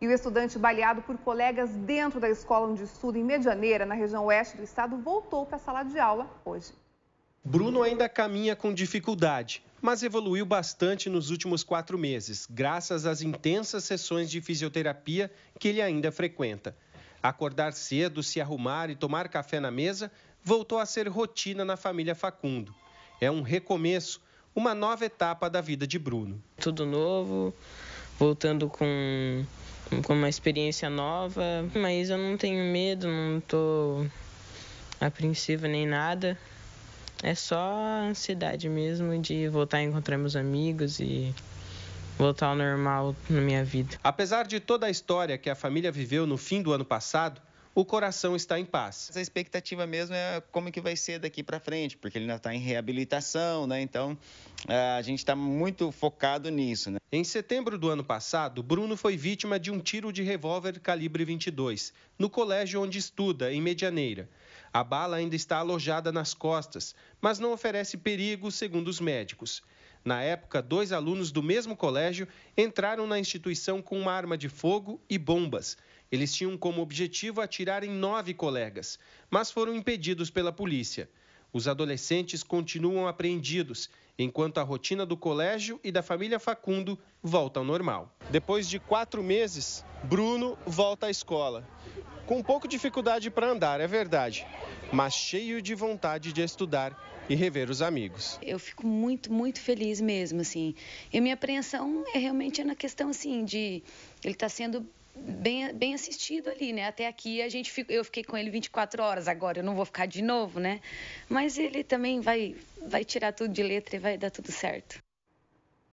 E o estudante baleado por colegas dentro da escola onde estuda em Medianeira, na região oeste do estado, voltou para a sala de aula hoje. Bruno ainda caminha com dificuldade, mas evoluiu bastante nos últimos quatro meses, graças às intensas sessões de fisioterapia que ele ainda frequenta. Acordar cedo, se arrumar e tomar café na mesa voltou a ser rotina na família Facundo. É um recomeço, uma nova etapa da vida de Bruno. Tudo novo, voltando com com uma experiência nova, mas eu não tenho medo, não tô apreensiva nem nada. É só ansiedade mesmo de voltar a encontrar meus amigos e voltar ao normal na minha vida. Apesar de toda a história que a família viveu no fim do ano passado, o coração está em paz. A expectativa mesmo é como que vai ser daqui para frente, porque ele ainda está em reabilitação, né? Então a gente está muito focado nisso. Né? Em setembro do ano passado, Bruno foi vítima de um tiro de revólver calibre 22 no colégio onde estuda, em Medianeira. A bala ainda está alojada nas costas, mas não oferece perigo, segundo os médicos. Na época, dois alunos do mesmo colégio entraram na instituição com uma arma de fogo e bombas. Eles tinham como objetivo atirar em nove colegas, mas foram impedidos pela polícia. Os adolescentes continuam apreendidos, enquanto a rotina do colégio e da família Facundo volta ao normal. Depois de quatro meses, Bruno volta à escola. Com um pouco de dificuldade para andar, é verdade, mas cheio de vontade de estudar e rever os amigos. Eu fico muito, muito feliz mesmo, assim. E minha apreensão é realmente na questão, assim, de ele estar tá sendo bem, bem assistido ali, né? Até aqui a gente fico, eu fiquei com ele 24 horas, agora eu não vou ficar de novo, né? Mas ele também vai, vai tirar tudo de letra e vai dar tudo certo.